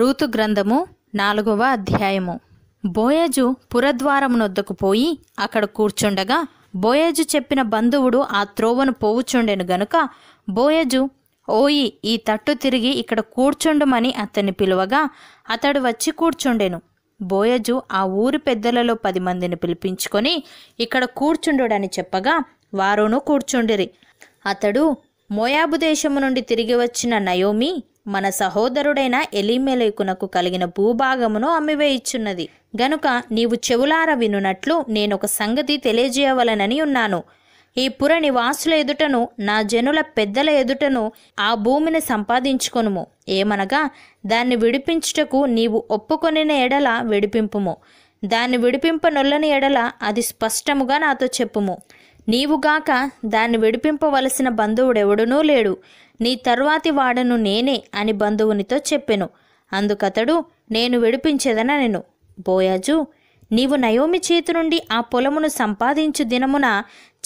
Ruth గ్రంథము నాలుగవ అధ్యాయము బోయజు పురద్వారమునొద్దకు పోయి అక్కడ కూర్చుండగా బోయజు చెప్పిన బంధువుడు ఆ త్రోవను పోవుచుండెను గనుక బోయజు ఓయి ఈ తట్టు తిరిగి ఇక్కడ కూర్చుండమని అతన్ని పిలువగా అతడు వచ్చి కూర్చుండెను బోయజు ఆ ఊరి పెద్దలలో పది మందిని పిలిపించుకొని ఇక్కడ కూర్చుండుడని చెప్పగా వారును కూర్చుండిరి అతడు మోయాబు దేశము నుండి తిరిగి వచ్చిన నయోమి మన సహోదరుడైన ఎలిమెలేకునకు కలిగిన భూభాగమును అమ్మివేయిచ్చున్నది గనుక నీవు చెవులార వినునట్లు నేనొక సంగతి తెలియజేయవలనని ఉన్నాను ఈ పుర నివాసుల ఎదుటను నా జనుల పెద్దల ఎదుటను ఆ భూమిని సంపాదించుకొనుము ఏమనగా దాన్ని విడిపించుటకు నీవు ఒప్పుకొనిన ఎడల విడిపింపుము దాన్ని విడిపింపనొల్లని ఎడల అది స్పష్టముగా నాతో చెప్పుము నీవుగాక దాన్ని విడిపింపవలసిన బంధువుడెవడునూ లేడు నీ తరువాతి వాడను నేనే అని బంధువునితో చెప్పెను అందుకతడు నేను నేను బోయాజు నీవు నయోమి చేతి నుండి ఆ పొలమును సంపాదించు దినమున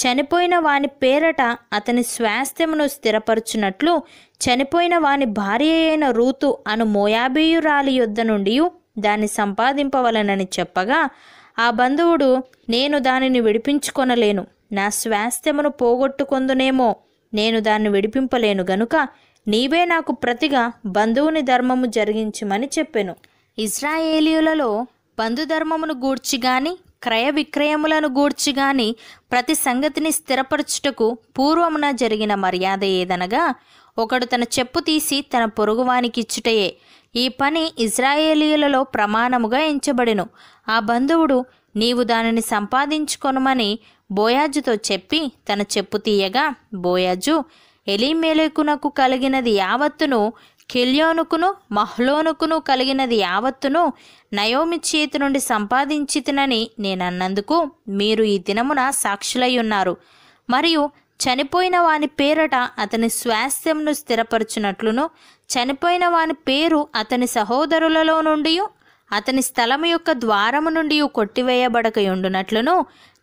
చనిపోయిన వాని పేరట అతని స్వాస్థ్యమును స్థిరపరచునట్లు చనిపోయిన వాని భార్య అయిన రూతు అను మోయాబీయురాలి యొద్ద నుండి దాన్ని సంపాదింపవలనని చెప్పగా ఆ బంధువుడు నేను దానిని విడిపించుకొనలేను నా స్వాస్థ్యమును పోగొట్టుకొందునేమో నేను దాన్ని విడిపింపలేను గనుక నీవే నాకు ప్రతిగా బంధువుని ధర్మము జరిగించమని చెప్పెను ఇజ్రాయేలీయులలో బంధుధర్మమును గూర్చి గాని క్రయ విక్రయములను గూర్చి గాని ప్రతి సంగతిని స్థిరపరచుటకు పూర్వమున జరిగిన మర్యాద ఏదనగా ఒకడు తన చెప్పు తీసి తన పొరుగువానికిచ్చుటయే ఈ పని ఇజ్రాయేలీయులలో ప్రమాణముగా ఎంచబడెను ఆ బంధువుడు నీవు దానిని సంపాదించుకొనమని బోయాజుతో చెప్పి తన చెప్పు తీయగా బోయాజు ఎలీమేలెకునకు కలిగినది యావత్తును కిల్యోనుకును మహ్లోనుకును కలిగినది యావత్తును నయోమి చేతి నుండి సంపాదించితినని నేనన్నందుకు మీరు ఈ దినమున సాక్షులై ఉన్నారు మరియు చనిపోయిన వాని పేరట అతని స్వాస్థ్యంను స్థిరపరచునట్లును చనిపోయిన వాని పేరు అతని సహోదరులలో నుండి అతని స్థలం యొక్క ద్వారము నుండి కొట్టివేయబడకయుండునట్లును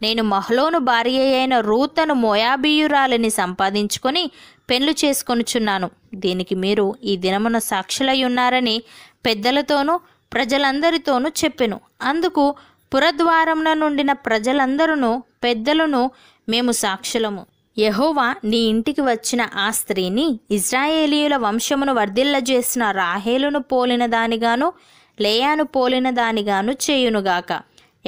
నేను మహలోను భార్య అయిన రూతను మోయాబీయురాలిని సంపాదించుకొని పెళ్లి చేసుకొనుచున్నాను దీనికి మీరు ఈ దినమున సాక్షులై ఉన్నారని పెద్దలతోనూ ప్రజలందరితోనూ చెప్పెను అందుకు పురద్వారం నుండిన ప్రజలందరూ పెద్దలను మేము సాక్షులము యహోవా నీ ఇంటికి వచ్చిన ఆ స్త్రీని ఇజ్రాయేలీయుల వంశమును వర్ధిల్లజేసిన రాహేలును పోలిన దానిగాను లేయాను పోలిన దానిగాను చేయునుగాక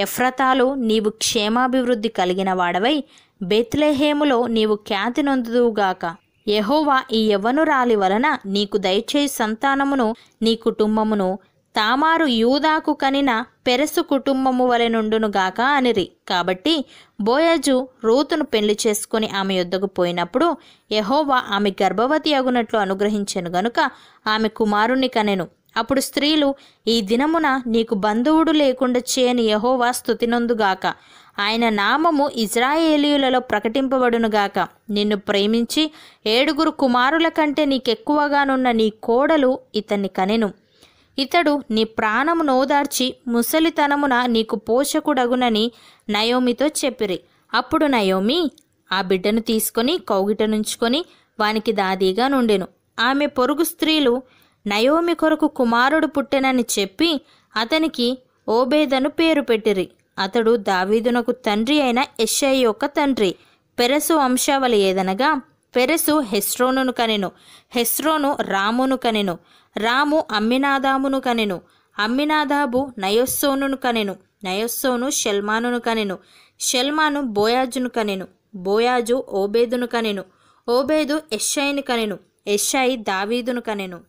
ఎఫ్రతాలు నీవు క్షేమాభివృద్ధి కలిగిన వాడవై బెత్లెహేములో నీవు ఖ్యాతి నొందుదువుగాక యహోవా ఈ యవ్వనురాలి వలన నీకు దయచేయి సంతానమును నీ కుటుంబమును తామారు యూదాకు కనిన పెరసు కుటుంబము వలె నుండునుగాక అనిరి కాబట్టి బోయజు రూతును పెళ్లి చేసుకుని ఆమె యుద్ధకు పోయినప్పుడు యహోవా ఆమె గర్భవతి అగునట్లు అనుగ్రహించెను గనుక ఆమె కుమారుణ్ణి కనెను అప్పుడు స్త్రీలు ఈ దినమున నీకు బంధువుడు లేకుండా చేయని యహోవా స్థుతినందుగాక ఆయన నామము ఇజ్రాయేలీయులలో ప్రకటింపబడునుగాక నిన్ను ప్రేమించి ఏడుగురు కుమారుల కంటే నీకెక్కువగానున్న నీ కోడలు ఇతన్ని కనెను ఇతడు నీ ప్రాణము నోదార్చి ముసలితనమున నీకు పోషకుడగునని నయోమితో చెప్పిరి అప్పుడు నయోమి ఆ బిడ్డను తీసుకొని కౌగిట నుంచుకొని వానికి దాదీగా నుండెను ఆమె పొరుగు స్త్రీలు నయోమి కొరకు కుమారుడు పుట్టెనని చెప్పి అతనికి ఓబేదను పేరు పెట్టిరి అతడు దావీదునకు తండ్రి అయిన ఎస్ఐ యొక్క తండ్రి పెరసు వంశావళి ఏదనగా పెరసు హెస్రోనును కనెను హెస్రోను రామును కనెను రాము అమ్మినాదామును కనెను అమ్మినాదాబు నయోస్సోను కనెను నయోస్సోను షెల్మానును కనెను షెల్మాను బోయాజును కనెను బోయాజు ఓబేదును కనెను ఓబేదు ఎస్షాయిని కనెను ఎస్షాయి దావీదును కనెను